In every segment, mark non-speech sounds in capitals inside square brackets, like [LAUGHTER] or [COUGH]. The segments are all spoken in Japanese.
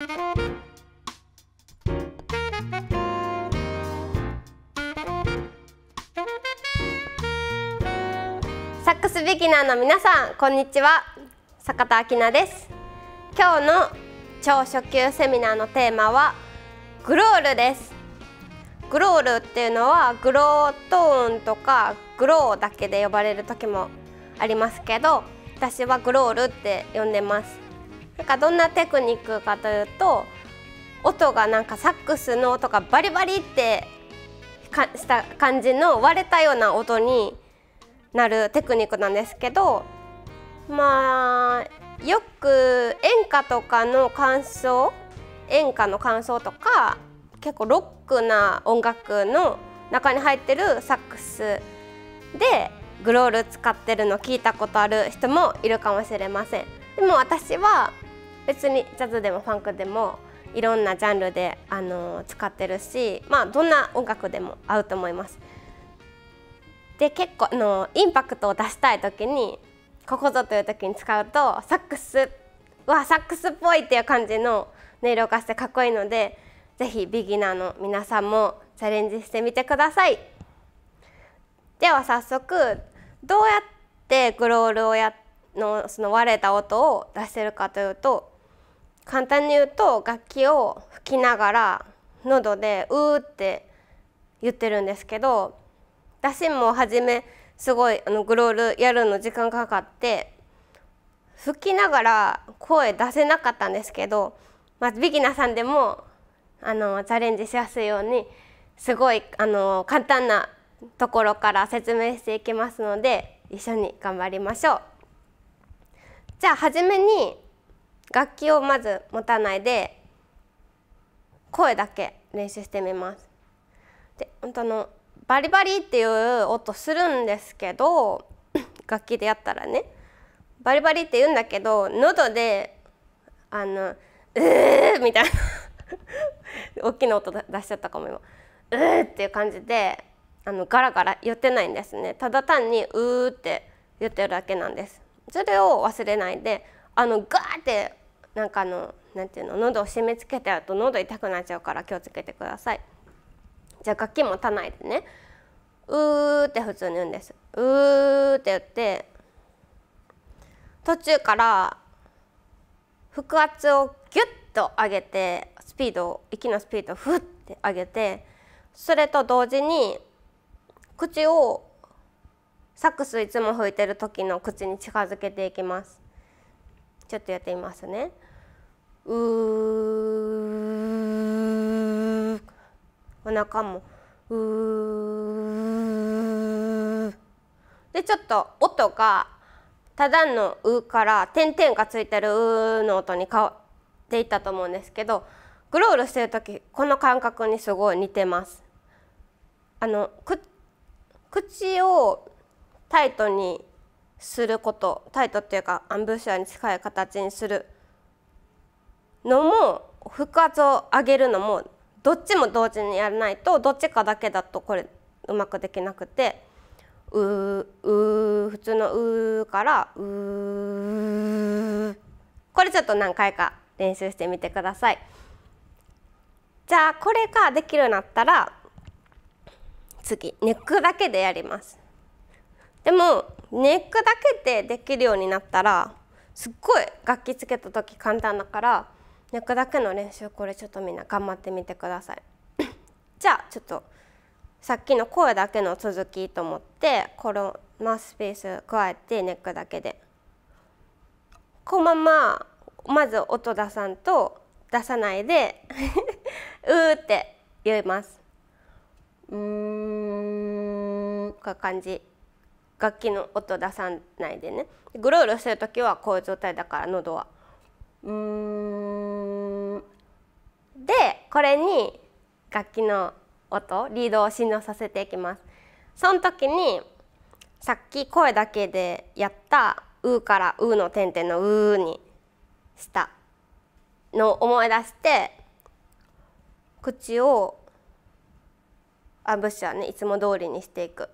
サックスビギナーの皆さんこんにちは坂田明です今日の超初級セミナーのテーマはグロールですグロールっていうのはグロートーンとかグローだけで呼ばれる時もありますけど私はグロールって呼んでますなんかどんなテクニックかというと音がなんかサックスの音がバリバリってかした感じの割れたような音になるテクニックなんですけどまあよく演歌とかの感想演歌の感想とか結構ロックな音楽の中に入ってるサックスでグロール使ってるの聞いたことある人もいるかもしれません。でも私は別にジャズでもファンクでもいろんなジャンルで、あの使ってるし、まあ、どんな音楽でも合うと思います。で結構あのインパクトを出したい時にここぞという時に使うとサックスはサックスっぽいっていう感じの音色がしてかっこいいので是非ビギナーの皆さんもチャレンジしてみてくださいでは早速どうやってグロールをやのその割れた音を出してるかというと簡単に言うと楽器を吹きながら喉で「う」って言ってるんですけど診も初めすごいあのグロールやるの時間かかって吹きながら声出せなかったんですけど、まあ、ビギナーさんでもあのチャレンジしやすいようにすごいあの簡単なところから説明していきますので一緒に頑張りましょう。じゃあ初めに楽器をまず持たないで声だけ練習してみます。で本当のバリバリっていう音するんですけど [COUGHS] 楽器でやったらねバリバリって言うんだけど喉であの「うー」みたいな [LAUGHS] 大きな音出しちゃったかも今「うー」っていう感じであのガラガラ言ってないんですねただ単に「うー」って言ってるだけなんですそれを忘れないであのガーってなんかあのなんていうの喉を締め付けてやると喉痛くなっちゃうから気をつけてくださいじゃあ楽器持たないでねうーって普通に言うんですうーって言って途中から腹圧をギュッと上げてスピードを息のスピードをフッて上げてそれと同時に口をサックスいつも吹いてる時の口に近づけていきますちょっとやってみますね。うお腹もうでちょっと音がただの「う」から点々がついてる「う」の音に変わっていったと思うんですけどグロールしてる時この感覚にすごい似てます。あの口をタイトにすることタイトっていうかアンブッシャーに近い形にする。のも腹圧を上げるのもどっちも同時にやらないとどっちかだけだとこれうまくできなくて「うー」うー普通の「うから「うー」これちょっと何回か練習してみてください。じゃあこれができるようになったら次ネックだけでやります。でもネックだけでできるようになったらすっごい楽器つけた時簡単だから抜くだけの練習これちょっとみんな頑張ってみてください [COUGHS] じゃあちょっとさっきの声だけの続きと思ってこのマウスピース加えてネックだけでこのまままず音出さんと出さないで [LAUGHS] うーって言いますうーんこういう感じ楽器の音出さないでねグロールする時はこういう状態だから喉は。うんでこれに楽器の音リードを振動させていきますその時にさっき声だけでやった「う」から「う」の点々の「う」にしたのを思い出して口をあブッシュはねいつも通りにしていく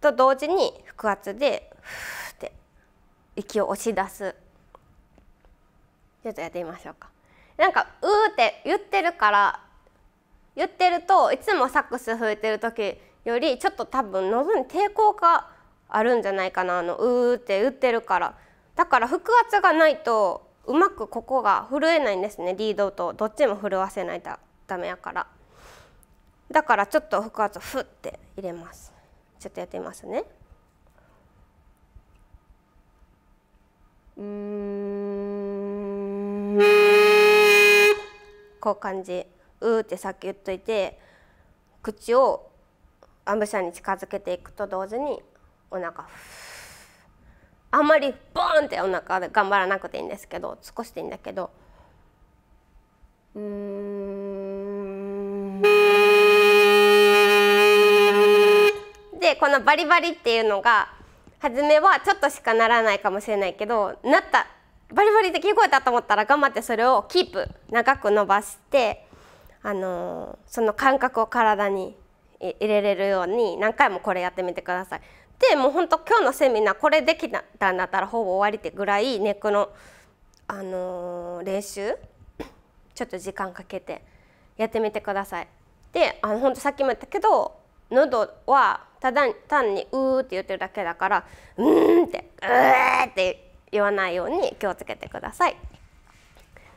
と同時に腹圧でふって息を押し出す。ちょっとやってみましょうかなんか「う」って言ってるから言ってるといつもサックス吹いてる時よりちょっと多分喉に抵抗があるんじゃないかなあの「う」って言ってるからだから腹圧がないとうまくここが震えないんですねリードとどっちも震わせないとダメやからだからちょっと腹圧をふって入れますちょっとやってみますねうんこう感じうーってさっき言っといて口をアムシャに近づけていくと同時にお腹あんまりボーンってお腹で頑張らなくていいんですけど少しでいいんだけどうんでこのバリバリっていうのが初めはちょっとしかならないかもしれないけどなったバリバリで聞こえたと思ったら頑張ってそれをキープ長く伸ばしてあのー、その感覚を体に入れれるように何回もこれやってみてください。でもうほんと今日のセミナーこれできたんだったらほぼ終わりってぐらいネックの、あのー、練習 [COUGHS] ちょっと時間かけてやってみてください。であのほんとさっきも言ったけど喉はただ単に「うー」って言ってるだけだから「うん」って「うー」って言わないように気をつけてください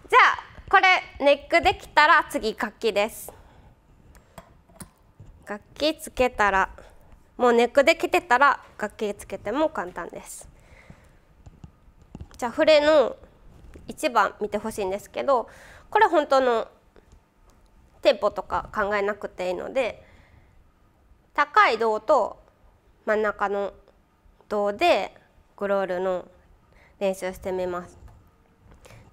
じゃあこれネックできたら次楽器です楽器つけたらもうネックできてたら楽器つけても簡単ですじゃあフレの1番見てほしいんですけどこれ本当のテンポとか考えなくていいので高い銅と真ん中の銅でグロールの「練習してみます。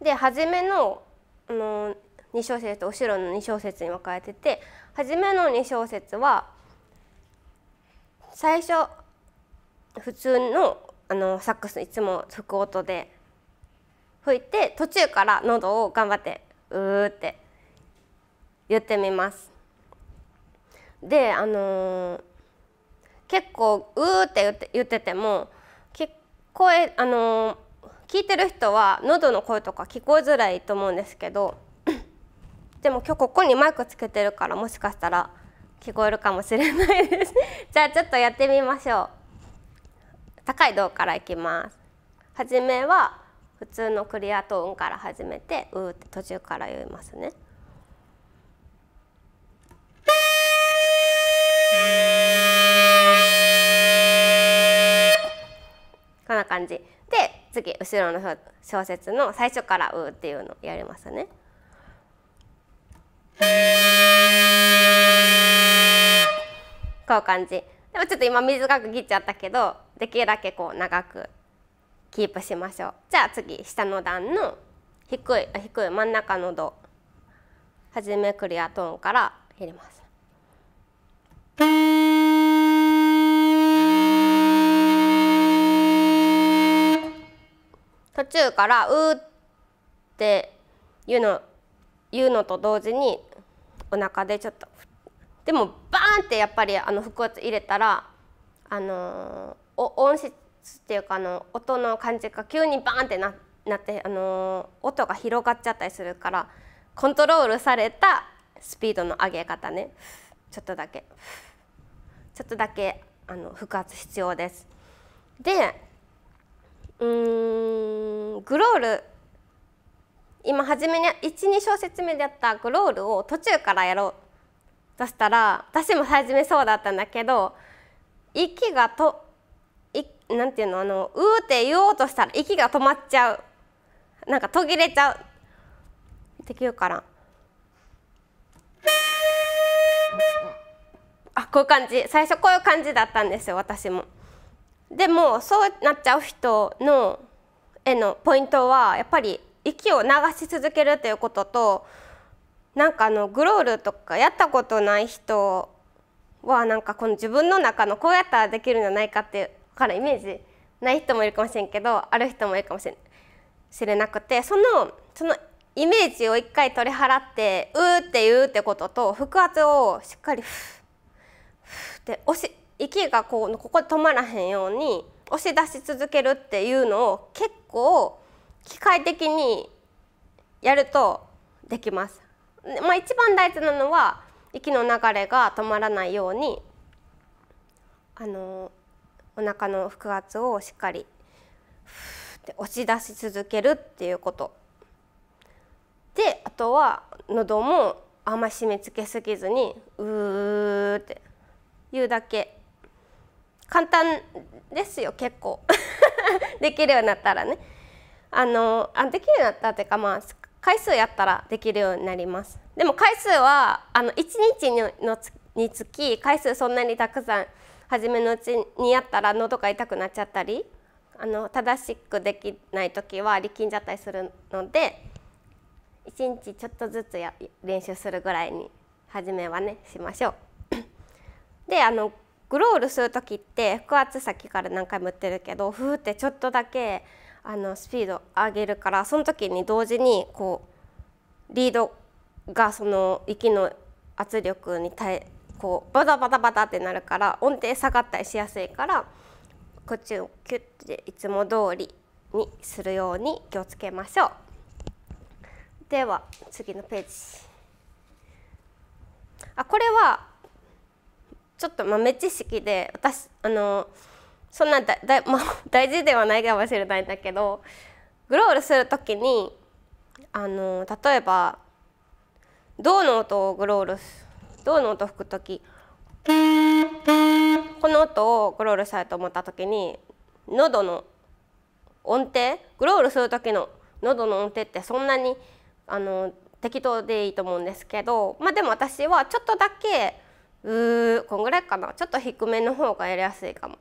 で初めの、あの2小節と後ろの2小節に分かれてて初めの2小節は最初普通のあのサックスいつも吹く音で吹いて途中から喉を頑張って「うー」って言ってみます。であのー、結構「うー」って言って言ってても声あのー聞いてる人は喉の声とか聞こえづらいと思うんですけど [CLEARS THROAT] でも今日ここにマイクつけてるからもしかしたら聞こえるかもしれないです [LAUGHS] じゃあちょっとやってみましょう高い銅からいきます初めは普通のクリアトーンから始めて「う」って途中から言いますね。次後ろの小節の最初から「う」っていうのやりますね。こういう感じ。でもちょっと今短く切っちゃったけどできるだけこう長くキープしましょう。じゃあ次下の段の低い低い真ん中のど」はじめクリアトーンから入れます。途中から「う」って言うの言うのと同時にお腹でちょっとでもバーンってやっぱりあの腹圧入れたらあのー、音質っていうかあの音の感じが急にバーンってななってあのー、音が広がっちゃったりするからコントロールされたスピードの上げ方ねちょっとだけちょっとだけあの腹圧必要です。でうんグロール今初めに12小節目でやったグロールを途中からやろうとしたら私も初めそうだったんだけど息がとなんていうのあのうーって言おうとしたら息が止まっちゃうなんか途切れちゃうできるから。あこういう感じ最初こういう感じだったんですよ私も。でもそうなっちゃう人のへのポイントはやっぱり息を流し続けるということとなんかあのグロールとかやったことない人はなんかこの自分の中のこうやったらできるんじゃないかっていうからイメージない人もいるかもしれんけどある人もいるかもしれなくてそのそのイメージを一回取り払って「う」って言うってことと腹圧をしっかりふ「ふ」って押し息がこうここで止まらへんように。押し出し続けるっていうのを結構機械的にやるとできます。まあ、一番大事なのは息の流れが止まらないようにあのお腹の腹圧をしっかりって押し出し続けるっていうこと。であとは喉もあんまり締め付けすぎずにうーって言うだけ簡単ですよ結構 [LAUGHS] できるようになったらねあのあできるようになったっていうかまあ回数やったらできるようになりますでも回数はあの1日のにつき回数そんなにたくさん初めのうちにやったら喉が痛くなっちゃったりあの正しくできない時は力んじゃったりするので1日ちょっとずつや練習するぐらいに初めはねしましょう。であのグロールする時って腹圧先から何回も言ってるけどふーってちょっとだけあのスピード上げるからその時に同時にこうリードがその息の圧力に耐えこうバタバタバタってなるから音程下がったりしやすいからこっちをキュッていつも通りにするように気をつけましょう。では次のページ。あこれはちょっと豆知識で私あのそんなだだ、まあ、[LAUGHS] 大事ではないかもしれないんだけどグロールする時にあの例えば銅の音をグロール銅の音を吹く時この音をグロールしたいと思った時に喉の音程グロールする時の喉の音程ってそんなにあの適当でいいと思うんですけどまあでも私はちょっとだけうーこんぐらいかなちょっと低めの方がやりやすいかも。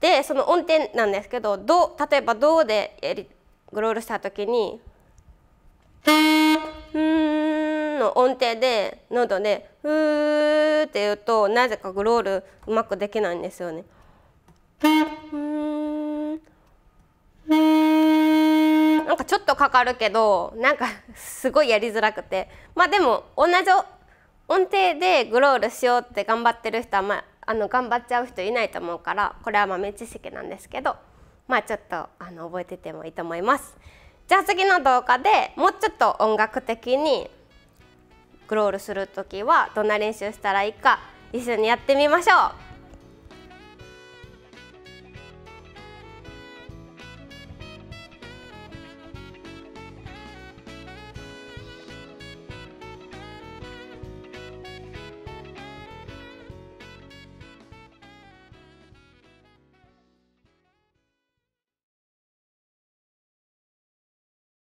でその音程なんですけどど例えば「ド」でやりグロールした時に「うん」の音程で喉で「うー」って言うとなぜかグロールうまくできないんですよね。なんかちょっとかかるけどなんか [LAUGHS] すごいやりづらくてまあでも同じ音程でグロールしようって頑張ってる人は、まあ、あの頑張っちゃう人いないと思うからこれは豆知識なんですけどまあちょっとあの覚えててもいいと思います。じゃあ次の動画でもうちょっと音楽的にグロールする時はどんな練習したらいいか一緒にやってみましょう